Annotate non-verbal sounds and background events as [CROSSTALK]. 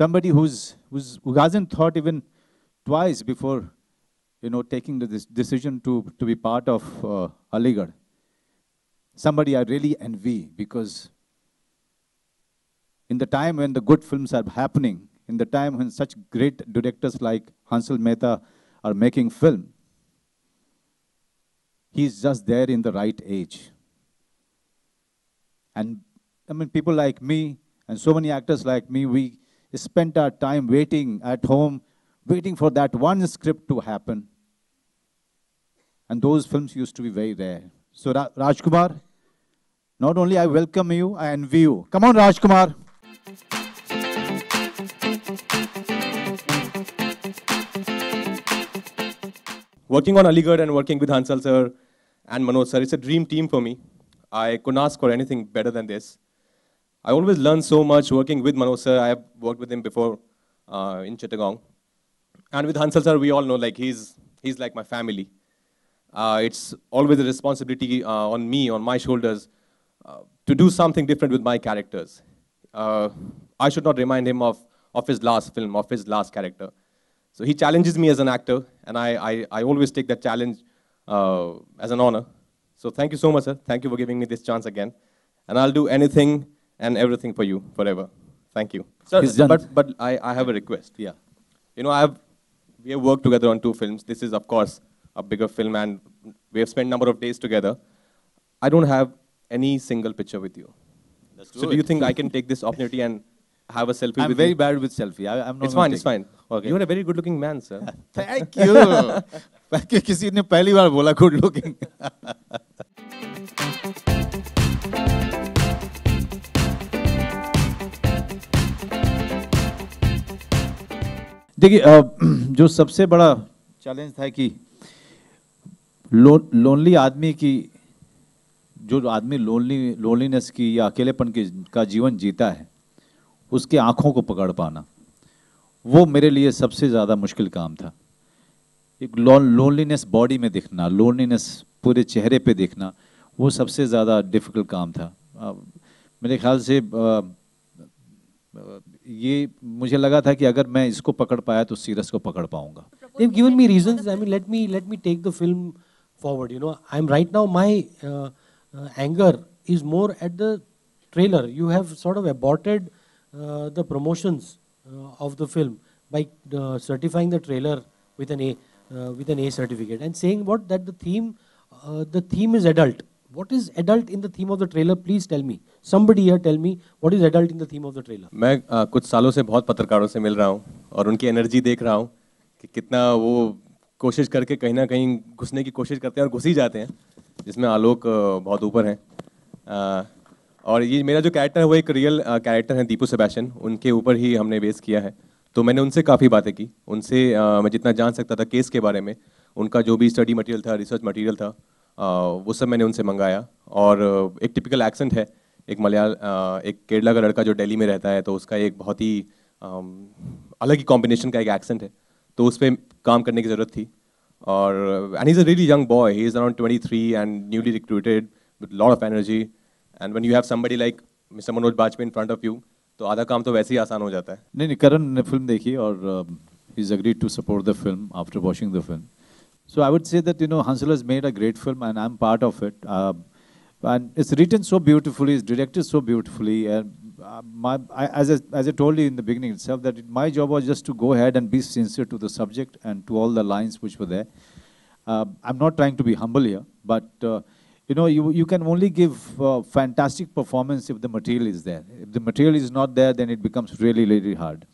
somebody who's, who's, who hasn't thought even twice before you know, taking the decision to, to be part of uh, Aligarh. Somebody I really envy because in the time when the good films are happening, in the time when such great directors like Hansel Mehta are making film, he's just there in the right age. And I mean, people like me and so many actors like me, we, spent our time waiting at home, waiting for that one script to happen. And those films used to be very rare. So Ra Rajkumar, not only I welcome you, I envy you. Come on, Rajkumar. Working on Aligarh and working with Hansal sir and Manoj sir, it's a dream team for me. I couldn't ask for anything better than this. I always learn so much working with Manoj sir. I have worked with him before uh, in Chittagong. And with Hansal sir, we all know like he's, he's like my family. Uh, it's always a responsibility uh, on me, on my shoulders, uh, to do something different with my characters. Uh, I should not remind him of, of his last film, of his last character. So he challenges me as an actor, and I, I, I always take that challenge uh, as an honor. So thank you so much, sir. Thank you for giving me this chance again. And I'll do anything and everything for you forever. Thank you. but but I, I have a request. Yeah, you know I have we have worked together on two films. This is of course a bigger film, and we have spent number of days together. I don't have any single picture with you. That's so do, do you think I can take this opportunity and have a selfie I'm with very bad with selfie. I, am not. It's fine. It's fine. Okay. You're a very good-looking man, sir. [LAUGHS] Thank you. किसी ने पहली बार बोला good looking. [LAUGHS] देखिए जो सबसे बड़ा challenge था कि लो, लोनली आदमी की जो आदमी लोनली लोनलीनेस की या अकेलेपन की का जीवन जीता है उसके आँखों को पकड़ पाना वो मेरे लिए सबसे ज़्यादा मुश्किल काम था एक लोन लोनलीनेस बॉडी में दिखना लोनलीनेस पूरे चेहरे पे देखना वो सबसे ज़्यादा डिफ़िकल्ट काम था आ, मेरे ख्याल से आ, ये मुझे लगा था कि अगर मैं इसको पकड़ पाया तो सीरस को पकड़ पाऊंगा film forward you know I am right now my anger is more at the trailer you have sort of aborted the promotions of the film by certifying the trailer with an A with an A certificate and saying what that the theme the theme is adult What is adult in the theme of the trailer? Please tell me. Somebody here tell me what is adult in the theme of the trailer. मैं uh, कुछ सालों से बहुत पत्रकारों से मिल रहा हूँ और उनकी एनर्जी देख रहा हूँ कि कितना वो कोशिश करके कहीं ना कहीं घुसने की कोशिश करते हैं और घुस ही जाते हैं जिसमें आलोक बहुत ऊपर हैं और ये मेरा जो कैरेक्टर है वो एक रियल कैरेक्टर है दीपू सेबैशन उनके ऊपर ही हमने बेस किया है तो मैंने उनसे काफ़ी बातें की उनसे मैं जितना जान सकता था केस के बारे में उनका जो भी स्टडी मटेरियल था रिसर्च मटेरियल था वो सब मैंने उनसे मंगाया और एक टिपिकल एक्सेंट है एक मलयाल एक केरला का लड़का जो दिल्ली में रहता है तो उसका एक बहुत ही अलग ही कॉम्बिनेशन का एक एक्सेंट है तो उस पर काम करने की ज़रूरत थी और and is a really young boy he is around twenty three and newly recruited with lot of energy and when you have somebody like mister Manoj Bajpayee in front of you तो आधा काम तो वैसे ही आसान हो जाता है नहीं नहीं करण ने फिल्म देखी और he is agreed to support the film after watching the film So I would say that, you know, Hansel has made a great film and I'm part of it. Um, and it's written so beautifully, it's directed so beautifully. And uh, my, I, as, I, as I told you in the beginning itself, that it, my job was just to go ahead and be sincere to the subject and to all the lines which were there. Uh, I'm not trying to be humble here, but uh, you know, you, you can only give uh, fantastic performance if the material is there. If the material is not there, then it becomes really, really hard.